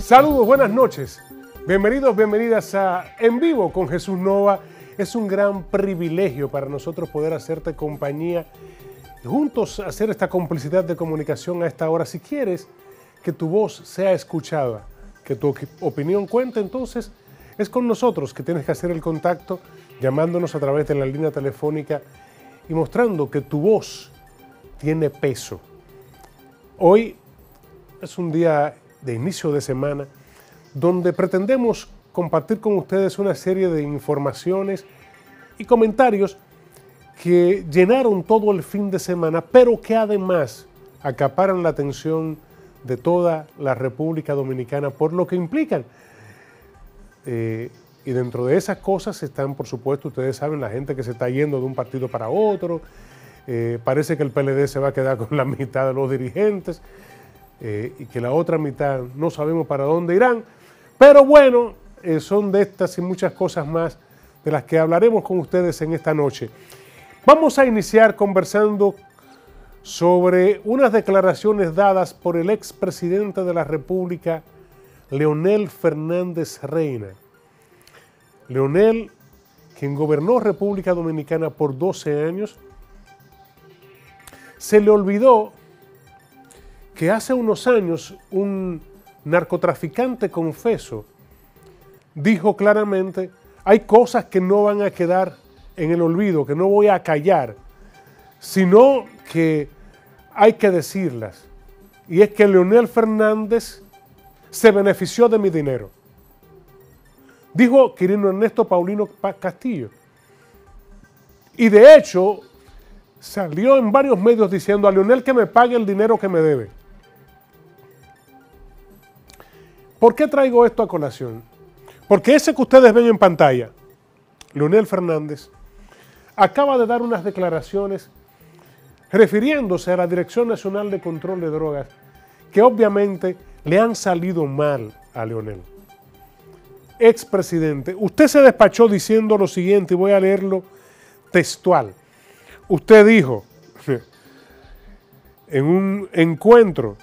Saludos, buenas noches. Bienvenidos, bienvenidas a En Vivo con Jesús Nova. Es un gran privilegio para nosotros poder hacerte compañía, juntos hacer esta complicidad de comunicación a esta hora. Si quieres, que tu voz sea escuchada, que tu opinión cuente, entonces es con nosotros que tienes que hacer el contacto llamándonos a través de la línea telefónica y mostrando que tu voz tiene peso. Hoy es un día de inicio de semana donde pretendemos compartir con ustedes una serie de informaciones y comentarios que llenaron todo el fin de semana, pero que además acaparan la atención de toda la República Dominicana por lo que implican. Eh, y dentro de esas cosas están, por supuesto, ustedes saben, la gente que se está yendo de un partido para otro. Eh, parece que el PLD se va a quedar con la mitad de los dirigentes eh, y que la otra mitad no sabemos para dónde irán. Pero bueno, son de estas y muchas cosas más de las que hablaremos con ustedes en esta noche. Vamos a iniciar conversando sobre unas declaraciones dadas por el expresidente de la República, Leonel Fernández Reina. Leonel, quien gobernó República Dominicana por 12 años, se le olvidó que hace unos años un narcotraficante confeso dijo claramente, hay cosas que no van a quedar en el olvido, que no voy a callar, sino que hay que decirlas. Y es que Leonel Fernández se benefició de mi dinero. Dijo Quirino Ernesto Paulino Castillo. Y de hecho, salió en varios medios diciendo a Leonel que me pague el dinero que me debe. ¿Por qué traigo esto a colación? Porque ese que ustedes ven en pantalla, Leonel Fernández, acaba de dar unas declaraciones refiriéndose a la Dirección Nacional de Control de Drogas, que obviamente le han salido mal a Leonel. Expresidente, usted se despachó diciendo lo siguiente, y voy a leerlo textual. Usted dijo en un encuentro,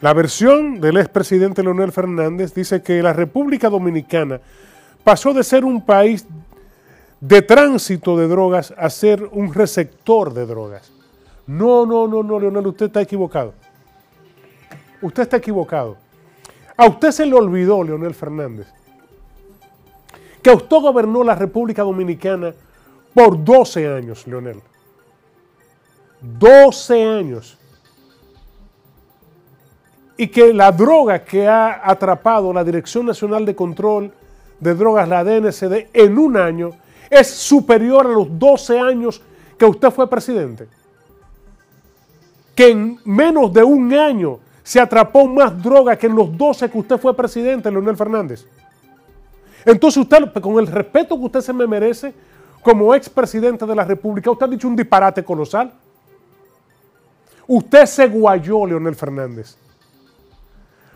la versión del expresidente Leonel Fernández dice que la República Dominicana pasó de ser un país de tránsito de drogas a ser un receptor de drogas. No, no, no, no, Leonel, usted está equivocado. Usted está equivocado. A usted se le olvidó, Leonel Fernández, que usted gobernó la República Dominicana por 12 años, Leonel. 12 años. Y que la droga que ha atrapado la Dirección Nacional de Control de Drogas, la DNCD, en un año es superior a los 12 años que usted fue presidente. Que en menos de un año se atrapó más droga que en los 12 que usted fue presidente, Leonel Fernández. Entonces usted, con el respeto que usted se me merece como expresidente de la República, usted ha dicho un disparate colosal. Usted se guayó, Leonel Fernández.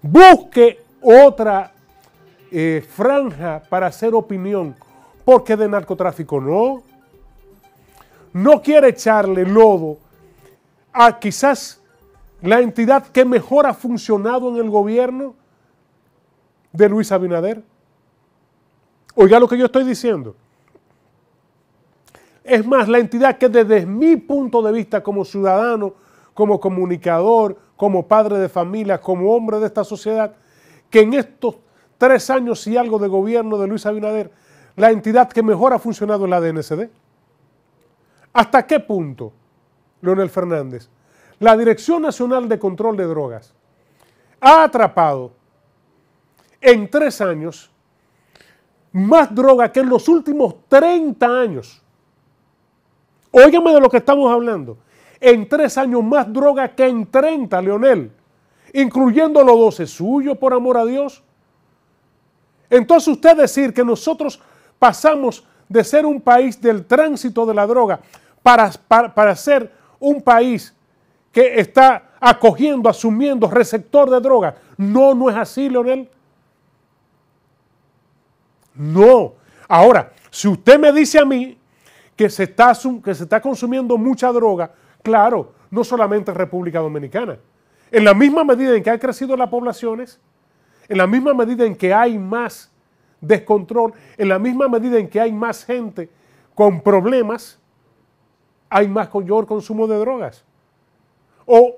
Busque otra eh, franja para hacer opinión porque de narcotráfico no. No quiere echarle lodo a quizás la entidad que mejor ha funcionado en el gobierno de Luis Abinader. Oiga lo que yo estoy diciendo. Es más, la entidad que desde mi punto de vista como ciudadano, como comunicador, como padre de familia, como hombre de esta sociedad, que en estos tres años y algo de gobierno de Luis Abinader la entidad que mejor ha funcionado en la DNCD. ¿Hasta qué punto, Leonel Fernández, la Dirección Nacional de Control de Drogas ha atrapado en tres años más droga que en los últimos 30 años? Óigame de lo que estamos hablando. En tres años más droga que en 30, Leonel, incluyendo los 12 suyos, por amor a Dios. Entonces usted decir que nosotros pasamos de ser un país del tránsito de la droga para, para, ser un país que está acogiendo, asumiendo receptor de droga. No, no es así, Leonel. No. Ahora, si usted me dice a mí que se está, que se está consumiendo mucha droga, claro, no solamente en República Dominicana. En la misma medida en que han crecido las poblaciones, en la misma medida en que hay más descontrol, en la misma medida en que hay más gente con problemas, hay más mayor consumo de drogas. O,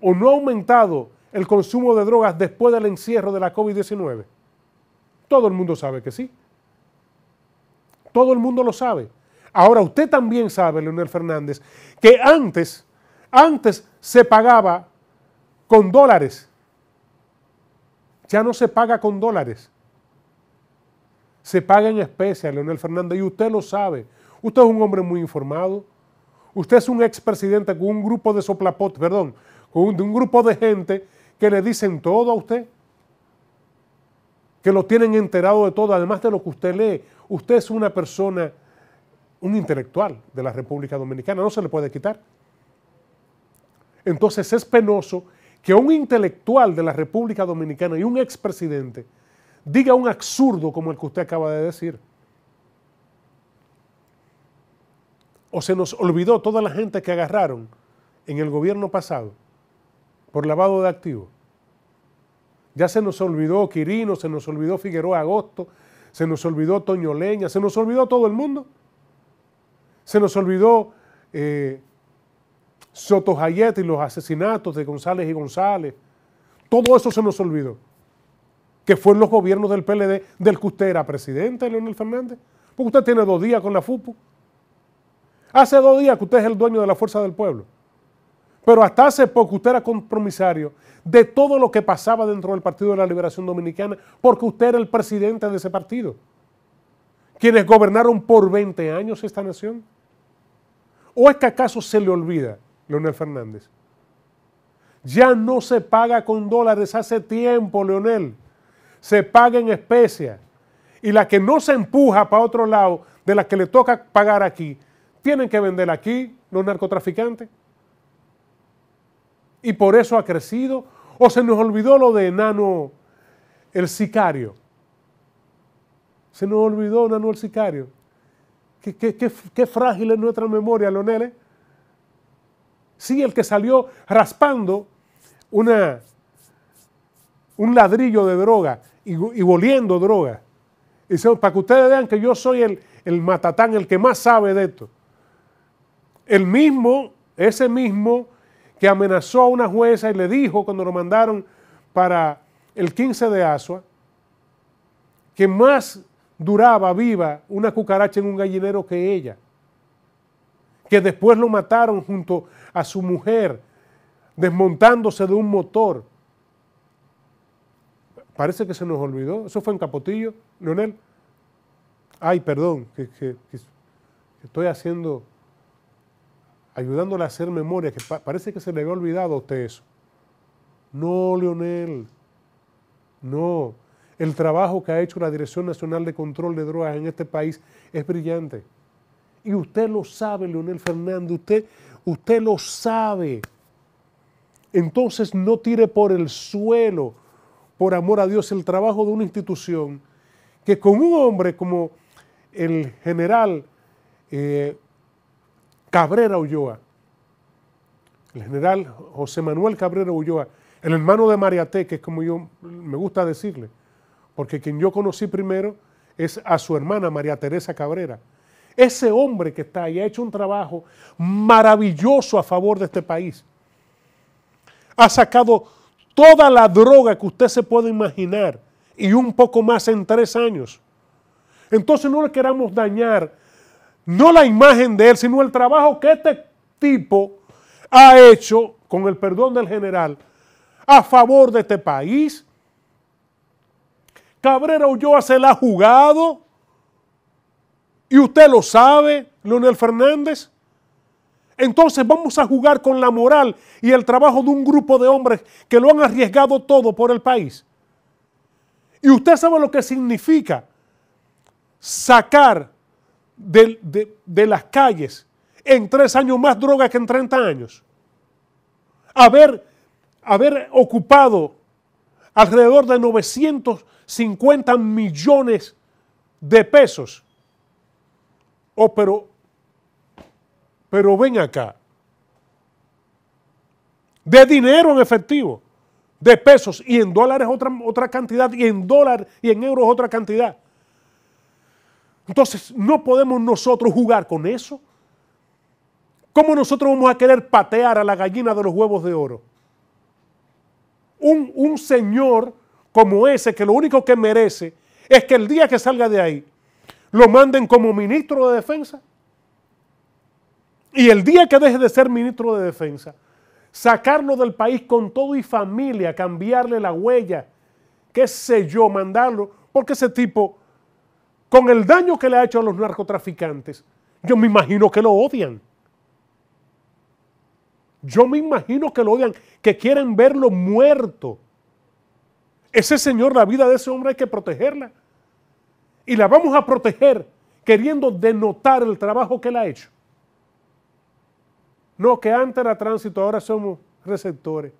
o no ha aumentado el consumo de drogas después del encierro de la COVID-19. Todo el mundo sabe que sí. Todo el mundo lo sabe. Ahora usted también sabe, Leonel Fernández, que antes, antes se pagaba con dólares. Ya no se paga con dólares se paga en especie a Leonel Fernández y usted lo sabe. Usted es un hombre muy informado. Usted es un expresidente con un grupo de soplapot, perdón, con un, grupo de gente que le dicen todo a usted. Que lo tienen enterado de todo, además de lo que usted lee. Usted es una persona, un intelectual de la República Dominicana, no se le puede quitar. Entonces es penoso que un intelectual de la República Dominicana y un expresidente diga un absurdo como el que usted acaba de decir. O se nos olvidó toda la gente que agarraron en el gobierno pasado por lavado de activos. Ya se nos olvidó Quirino, se nos olvidó Figueroa Agosto, se nos olvidó Toño Leña, se nos olvidó todo el mundo. Se nos olvidó eh, Soto Jayet y los asesinatos de González y González. Todo eso se nos olvidó que fue en los gobiernos del PLD, del que usted era presidente, Leonel Fernández. Porque usted tiene dos días con la FUPU. Hace dos días que usted es el dueño de la fuerza del pueblo. Pero hasta hace poco usted era compromisario de todo lo que pasaba dentro del Partido de la Liberación Dominicana, porque usted era el presidente de ese partido. Quienes gobernaron por 20 años esta nación. ¿O es que acaso se le olvida, Leonel Fernández? Ya no se paga con dólares hace tiempo, Leonel se paga en especia. Y la que no se empuja para otro lado, de la que le toca pagar aquí, tienen que vender aquí los narcotraficantes. Y por eso ha crecido. O se nos olvidó lo de enano el sicario. Se nos olvidó Nano el sicario. Qué, qué, qué frágil es nuestra memoria, Leonel. ¿eh? Sí, el que salió raspando una, un ladrillo de droga y, voliendo volviendo droga. Y para que ustedes vean que yo soy el, el matatán, el que más sabe de esto. El mismo, ese mismo que amenazó a una jueza y le dijo cuando lo mandaron para el 15 de Asua, que más duraba viva una cucaracha en un gallinero que ella, que después lo mataron junto a su mujer, desmontándose de un motor. Parece que se nos olvidó. Eso fue en Capotillo, Leonel. Ay, perdón, que, estoy haciendo, ayudándole a hacer memoria, que parece que se le había olvidado a usted eso. No, Leonel, no. El trabajo que ha hecho la Dirección Nacional de Control de Drogas en este país es brillante. Y usted lo sabe, Leonel Fernández, usted, usted lo sabe. Entonces no tire por el suelo por amor a Dios el trabajo de una institución que con un hombre como el general eh, Cabrera Ulloa, el general José Manuel Cabrera Ulloa, el hermano de Mariate, que es como yo me gusta decirle, porque quien yo conocí primero es a su hermana María Teresa Cabrera. Ese hombre que está ahí ha hecho un trabajo maravilloso a favor de este país. Ha sacado toda la droga que usted se puede imaginar y un poco más en tres años. Entonces no le queramos dañar, no la imagen de él, sino el trabajo que este tipo ha hecho, con el perdón del general, a favor de este país. Cabrera Ulloa ah, se la ha jugado. Y usted lo sabe, Leonel Fernández. Entonces vamos a jugar con la moral y el trabajo de un grupo de hombres que lo han arriesgado todo por el país. Y usted sabe lo que significa sacar de, las calles en tres años más droga que en 30 años. Haber, haber ocupado alrededor de 950 millones de pesos. Oh, pero pero ven acá. De dinero en efectivo, de pesos y en dólares otra, otra cantidad y en dólar y en euros otra cantidad. Entonces, no podemos nosotros jugar con eso. ¿Cómo nosotros vamos a querer patear a la gallina de los huevos de oro? Un, un señor como ese, que lo único que merece es que el día que salga de ahí, lo manden como ministro de defensa y el día que deje de ser ministro de defensa, sacarlo del país con todo y familia, cambiarle la huella, qué sé yo, mandarlo, porque ese tipo, con el daño que le ha hecho a los narcotraficantes, yo me imagino que lo odian. Yo me imagino que lo odian, que quieren verlo muerto. Ese señor, la vida de ese hombre hay que protegerla. Y la vamos a proteger queriendo denotar el trabajo que él ha hecho. No, que antes era tránsito, ahora somos receptores.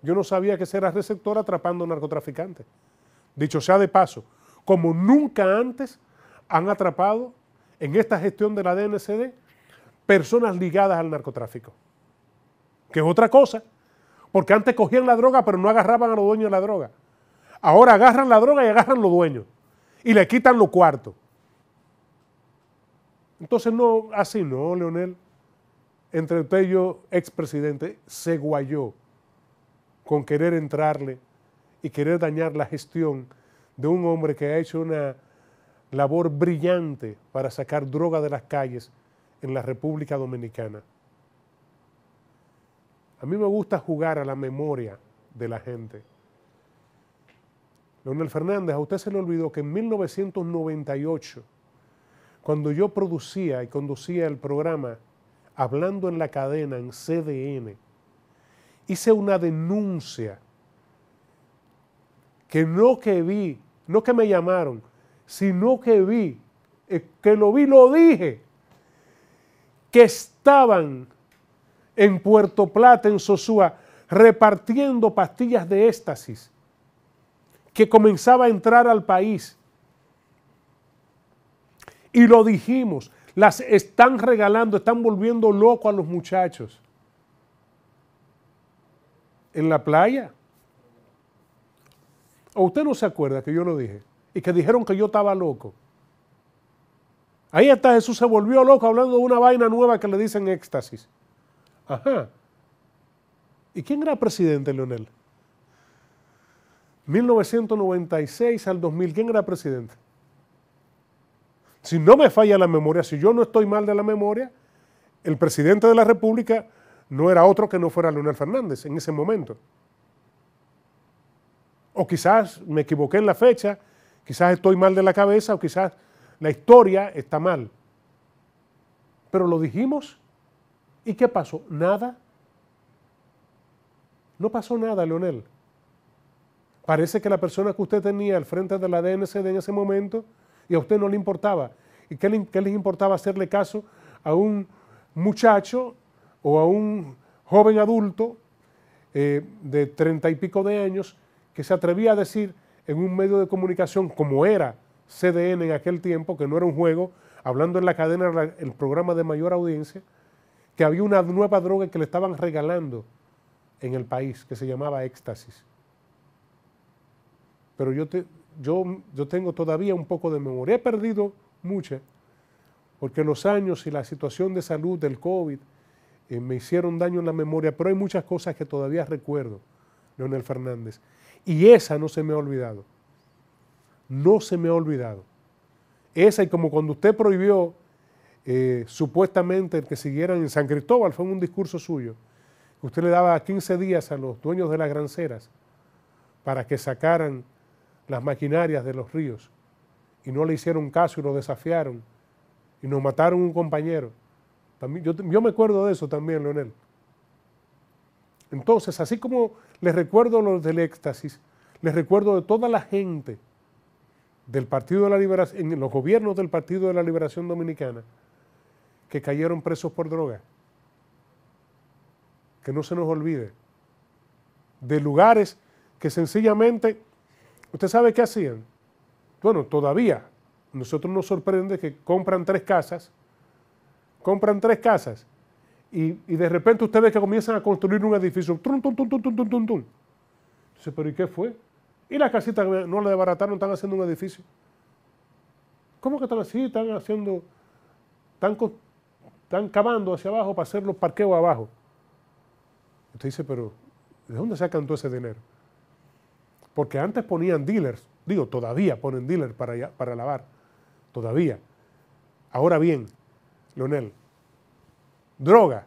Yo no sabía que era receptor atrapando narcotraficantes. Dicho sea de paso, como nunca antes han atrapado en esta gestión de la DNCD personas ligadas al narcotráfico. Que es otra cosa, porque antes cogían la droga pero no agarraban a los dueños de la droga. Ahora agarran la droga y agarran los dueños y le quitan los cuartos. Entonces no, así no, Leonel entre el expresidente, se guayó con querer entrarle y querer dañar la gestión de un hombre que ha hecho una labor brillante para sacar droga de las calles en la República Dominicana. A mí me gusta jugar a la memoria de la gente. Leonel Fernández, a usted se le olvidó que en 1998, cuando yo producía y conducía el programa hablando en la cadena, en CDN, hice una denuncia que no que vi, no que me llamaron, sino que vi, eh, que lo vi, lo dije, que estaban en Puerto Plata, en Sosúa, repartiendo pastillas de éxtasis, que comenzaba a entrar al país. Y lo dijimos, las están regalando, están volviendo loco a los muchachos. En la playa. ¿O usted no se acuerda que yo lo dije? Y que dijeron que yo estaba loco. Ahí está Jesús se volvió loco hablando de una vaina nueva que le dicen éxtasis. Ajá. ¿Y quién era presidente, Leonel? 1996 al 2000, ¿quién era presidente? Si no me falla la memoria, si yo no estoy mal de la memoria, el presidente de la República no era otro que no fuera Leonel Fernández en ese momento. O quizás me equivoqué en la fecha, quizás estoy mal de la cabeza o quizás la historia está mal. Pero lo dijimos y ¿qué pasó? Nada. No pasó nada, Leonel. Parece que la persona que usted tenía al frente de la DNCD en ese momento y a usted no le importaba. ¿Y qué, les importaba hacerle caso a un muchacho o a un joven adulto eh, de treinta y pico de años que se atrevía a decir en un medio de comunicación como era CDN en aquel tiempo, que no era un juego, hablando en la cadena, el programa de mayor audiencia, que había una nueva droga que le estaban regalando en el país, que se llamaba éxtasis. Pero yo te, yo, tengo todavía un poco de memoria, he perdido mucha, porque los años y la situación de salud del COVID eh, me hicieron daño en la memoria, pero hay muchas cosas que todavía recuerdo, Leonel Fernández. Y esa no se me ha olvidado. No se me ha olvidado. Esa y como cuando usted prohibió eh, supuestamente el que siguieran en San Cristóbal, fue un discurso suyo, que usted le daba 15 días a los dueños de las granceras para que sacaran las maquinarias de los ríos y no le hicieron caso y lo desafiaron y nos mataron un compañero. También, yo, yo me acuerdo de eso también, Leonel. Entonces, así como les recuerdo los del éxtasis, les recuerdo de toda la gente del Partido de la Liberación, en los gobiernos del Partido de la Liberación Dominicana, que cayeron presos por droga. Que no se nos olvide. De lugares que sencillamente ¿Usted sabe qué hacían? Bueno, todavía nosotros nos sorprende que compran tres casas, compran tres casas y, y de repente usted ve que comienzan a construir un edificio. pero ¿y qué fue? Y las casitas no la desbarataron, están haciendo un edificio. ¿Cómo que están así? Están haciendo, están, están cavando hacia abajo para hacer los parqueos abajo. Usted dice, pero ¿de dónde sacan todo ese dinero? Porque antes ponían dealers, digo, todavía ponen dealers para, lavar, todavía. Ahora bien, Leonel, droga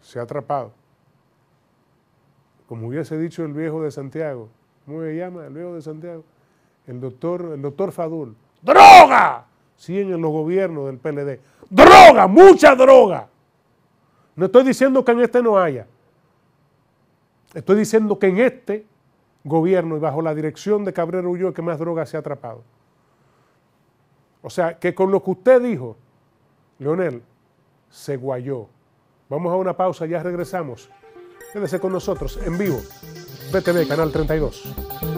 se ha atrapado. Como hubiese dicho el viejo de Santiago, ¿cómo se llama? El viejo de Santiago, el doctor, el doctor Fadul. ¡Droga! Siguen en los gobiernos del PLD. ¡Droga! ¡Mucha droga! No estoy diciendo que en este no haya. Estoy diciendo que en este gobierno y bajo la dirección de Cabrera Ulloa que más droga se ha atrapado. O sea, que con lo que usted dijo, Leonel, se guayó. Vamos a una pausa, ya regresamos. Quédese con nosotros en vivo, BTV, Canal 32.